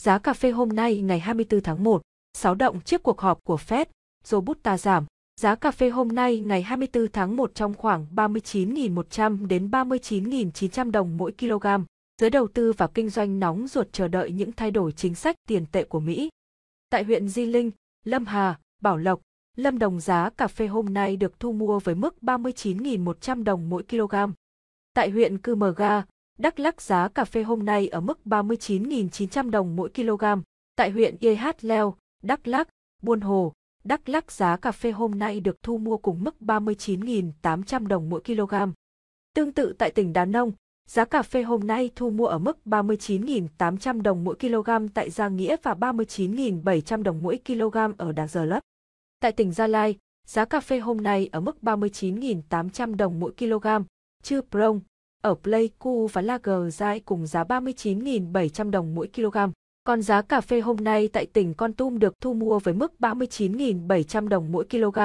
Giá cà phê hôm nay ngày 24 tháng 1, sáu động trước cuộc họp của Fed, Robusta giảm. Giá cà phê hôm nay ngày 24 tháng 1 trong khoảng 39.100 đến 39.900 đồng mỗi kg. Giới đầu tư và kinh doanh nóng ruột chờ đợi những thay đổi chính sách tiền tệ của Mỹ. Tại huyện Di Linh, Lâm Hà, Bảo Lộc, Lâm Đồng giá cà phê hôm nay được thu mua với mức 39.100 đồng mỗi kg. Tại huyện Cư Mờ Ga, Đắk Lắc giá cà phê hôm nay ở mức 39.900 đồng mỗi kg. Tại huyện Yê Hát Leo, Đắk Lắc, Buôn Hồ, Đắk Lắc giá cà phê hôm nay được thu mua cùng mức 39.800 đồng mỗi kg. Tương tự tại tỉnh Đà Nông, giá cà phê hôm nay thu mua ở mức 39.800 đồng mỗi kg tại Gia Nghĩa và 39.700 đồng mỗi kg ở Đà Giờ Lấp. Tại tỉnh Gia Lai, giá cà phê hôm nay ở mức 39.800 đồng mỗi kg, Chư Prong, ở Pleiku và Lagerzai cùng giá 39.700 đồng mỗi kg. Còn giá cà phê hôm nay tại tỉnh Con Tum được thu mua với mức 39.700 đồng mỗi kg.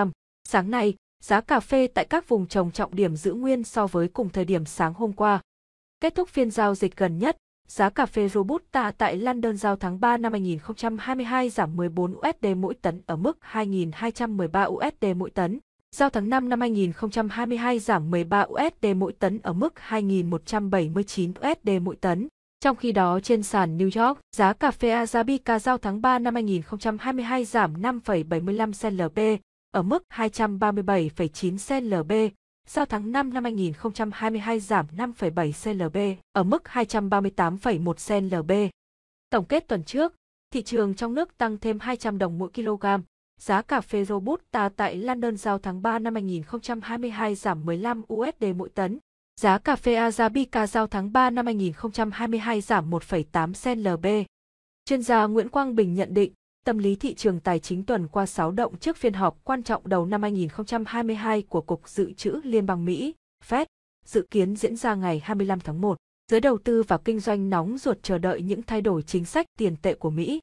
Sáng nay, giá cà phê tại các vùng trồng trọng điểm giữ nguyên so với cùng thời điểm sáng hôm qua. Kết thúc phiên giao dịch gần nhất, giá cà phê Robusta tại London giao tháng 3 năm 2022 giảm 14 USD mỗi tấn ở mức 2.213 USD mỗi tấn. Giao tháng 5 năm 2022 giảm 13 USD mỗi tấn ở mức 2.179 USD mỗi tấn. Trong khi đó trên sàn New York, giá cà phê Arabica giao tháng 3 năm 2022 giảm 5,75 CLB ở mức 237,9 CLB, giao tháng 5 năm 2022 giảm 5,7 CLB ở mức 238,1 CLB. Tổng kết tuần trước, thị trường trong nước tăng thêm 200 đồng mỗi kg, Giá cà phê Robusta tại London giao tháng 3 năm 2022 giảm 15 USD mỗi tấn. Giá cà phê Arabica giao tháng 3 năm 2022 giảm 1,8 sen LB. Chuyên gia Nguyễn Quang Bình nhận định, tâm lý thị trường tài chính tuần qua sáu động trước phiên họp quan trọng đầu năm 2022 của Cục Dự trữ Liên bang Mỹ, Fed, dự kiến diễn ra ngày 25 tháng 1. Giới đầu tư và kinh doanh nóng ruột chờ đợi những thay đổi chính sách tiền tệ của Mỹ.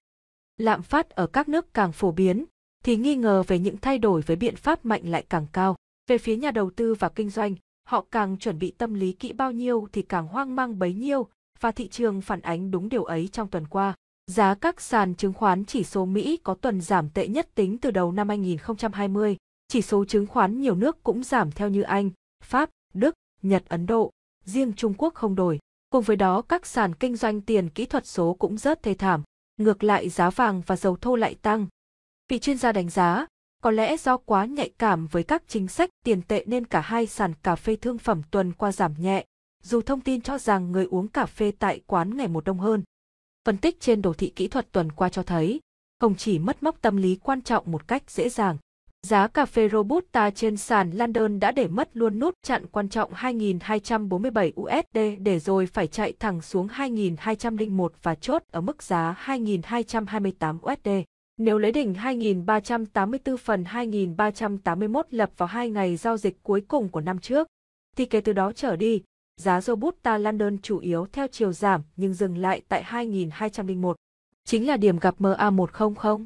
Lạm phát ở các nước càng phổ biến, thì nghi ngờ về những thay đổi với biện pháp mạnh lại càng cao. Về phía nhà đầu tư và kinh doanh, họ càng chuẩn bị tâm lý kỹ bao nhiêu thì càng hoang mang bấy nhiêu và thị trường phản ánh đúng điều ấy trong tuần qua. Giá các sàn chứng khoán chỉ số Mỹ có tuần giảm tệ nhất tính từ đầu năm 2020, chỉ số chứng khoán nhiều nước cũng giảm theo như Anh, Pháp, Đức, Nhật, Ấn Độ, riêng Trung Quốc không đổi. Cùng với đó, các sàn kinh doanh tiền kỹ thuật số cũng rớt thê thảm. Ngược lại giá vàng và dầu thô lại tăng, Bị chuyên gia đánh giá, có lẽ do quá nhạy cảm với các chính sách tiền tệ nên cả hai sàn cà phê thương phẩm tuần qua giảm nhẹ, dù thông tin cho rằng người uống cà phê tại quán ngày một đông hơn. Phân tích trên đồ thị kỹ thuật tuần qua cho thấy, không chỉ mất mốc tâm lý quan trọng một cách dễ dàng, giá cà phê Robusta trên sàn London đã để mất luôn nút chặn quan trọng 2.247 USD để rồi phải chạy thẳng xuống 2.201 và chốt ở mức giá 2.228 USD. Nếu lấy đỉnh 2384 phần 2381 lập vào hai ngày giao dịch cuối cùng của năm trước, thì kể từ đó trở đi, giá Robusta London chủ yếu theo chiều giảm nhưng dừng lại tại 2201, chính là điểm gặp MA100.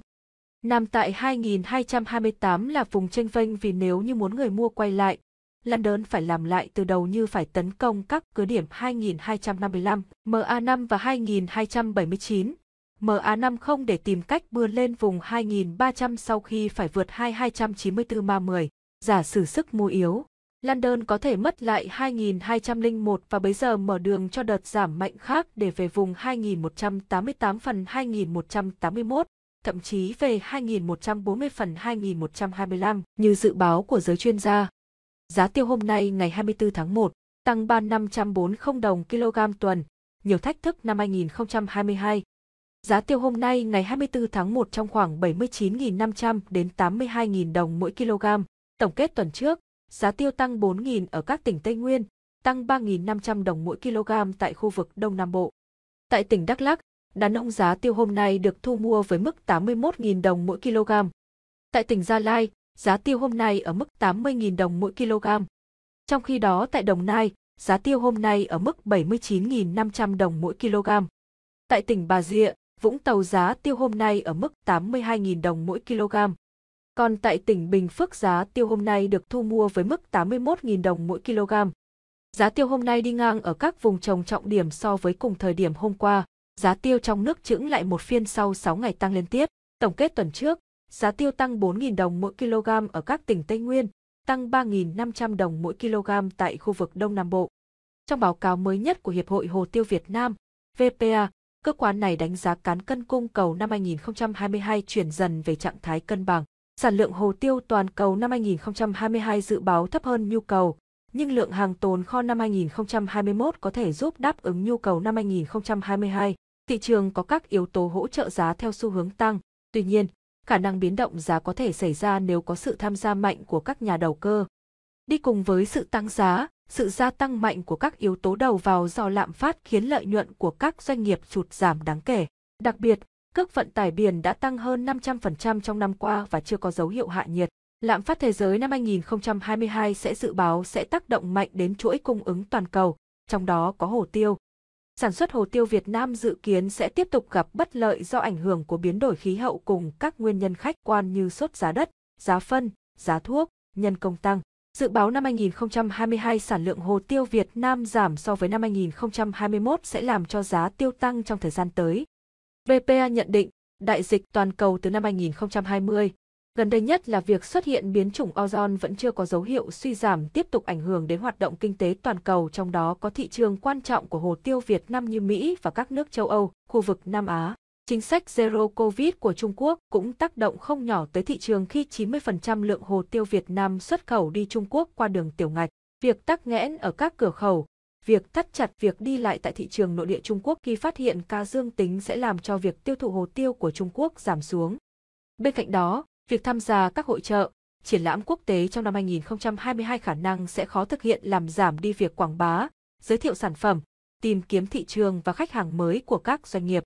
Nằm tại 2228 là vùng tranh vênh vì nếu như muốn người mua quay lại, London phải làm lại từ đầu như phải tấn công các cửa điểm 2255, MA5 và 2279, MA50 để tìm cách bươn lên vùng 2300 sau khi phải vượt 2294 ma 10, giả sử sức mua yếu. London có thể mất lại 2201 và bấy giờ mở đường cho đợt giảm mạnh khác để về vùng 2188 phần 2181, thậm chí về 2140 phần 2125 như dự báo của giới chuyên gia. Giá tiêu hôm nay ngày 24 tháng 1 tăng 3.540 đồng kg tuần, nhiều thách thức năm 2022 Giá tiêu hôm nay ngày 24 tháng 1 trong khoảng 79.500 đến 82.000 đồng mỗi kg. Tổng kết tuần trước, giá tiêu tăng 4.000 ở các tỉnh Tây Nguyên, tăng 3.500 đồng mỗi kg tại khu vực Đông Nam Bộ. Tại tỉnh Đắk Lắk, đàn ông giá tiêu hôm nay được thu mua với mức 81.000 đồng mỗi kg. Tại tỉnh Gia Lai, giá tiêu hôm nay ở mức 80.000 đồng mỗi kg. Trong khi đó tại Đồng Nai, giá tiêu hôm nay ở mức 79.500 đồng mỗi kg. Tại tỉnh Bà Rịa, Vũng Tàu giá tiêu hôm nay ở mức 82.000 đồng mỗi kg. Còn tại tỉnh Bình Phước giá tiêu hôm nay được thu mua với mức 81.000 đồng mỗi kg. Giá tiêu hôm nay đi ngang ở các vùng trồng trọng điểm so với cùng thời điểm hôm qua. Giá tiêu trong nước chững lại một phiên sau 6 ngày tăng liên tiếp. Tổng kết tuần trước, giá tiêu tăng 4.000 đồng mỗi kg ở các tỉnh Tây Nguyên, tăng 3.500 đồng mỗi kg tại khu vực Đông Nam Bộ. Trong báo cáo mới nhất của Hiệp hội Hồ tiêu Việt Nam, VPA, cơ quan này đánh giá cán cân cung cầu năm 2022 chuyển dần về trạng thái cân bằng. Sản lượng hồ tiêu toàn cầu năm 2022 dự báo thấp hơn nhu cầu, nhưng lượng hàng tồn kho năm 2021 có thể giúp đáp ứng nhu cầu năm 2022. Thị trường có các yếu tố hỗ trợ giá theo xu hướng tăng. Tuy nhiên, khả năng biến động giá có thể xảy ra nếu có sự tham gia mạnh của các nhà đầu cơ. Đi cùng với sự tăng giá, sự gia tăng mạnh của các yếu tố đầu vào do lạm phát khiến lợi nhuận của các doanh nghiệp sụt giảm đáng kể. Đặc biệt, cước vận tải biển đã tăng hơn 500% trong năm qua và chưa có dấu hiệu hạ nhiệt. Lạm phát thế giới năm 2022 sẽ dự báo sẽ tác động mạnh đến chuỗi cung ứng toàn cầu, trong đó có hồ tiêu. Sản xuất hồ tiêu Việt Nam dự kiến sẽ tiếp tục gặp bất lợi do ảnh hưởng của biến đổi khí hậu cùng các nguyên nhân khách quan như sốt giá đất, giá phân, giá thuốc, nhân công tăng. Dự báo năm 2022 sản lượng hồ tiêu Việt Nam giảm so với năm 2021 sẽ làm cho giá tiêu tăng trong thời gian tới. VPA nhận định, đại dịch toàn cầu từ năm 2020, gần đây nhất là việc xuất hiện biến chủng ozone vẫn chưa có dấu hiệu suy giảm tiếp tục ảnh hưởng đến hoạt động kinh tế toàn cầu trong đó có thị trường quan trọng của hồ tiêu Việt Nam như Mỹ và các nước châu Âu, khu vực Nam Á. Chính sách Zero Covid của Trung Quốc cũng tác động không nhỏ tới thị trường khi 90% lượng hồ tiêu Việt Nam xuất khẩu đi Trung Quốc qua đường tiểu ngạch. Việc tắc nghẽn ở các cửa khẩu, việc thắt chặt việc đi lại tại thị trường nội địa Trung Quốc khi phát hiện ca dương tính sẽ làm cho việc tiêu thụ hồ tiêu của Trung Quốc giảm xuống. Bên cạnh đó, việc tham gia các hội trợ, triển lãm quốc tế trong năm 2022 khả năng sẽ khó thực hiện làm giảm đi việc quảng bá, giới thiệu sản phẩm, tìm kiếm thị trường và khách hàng mới của các doanh nghiệp.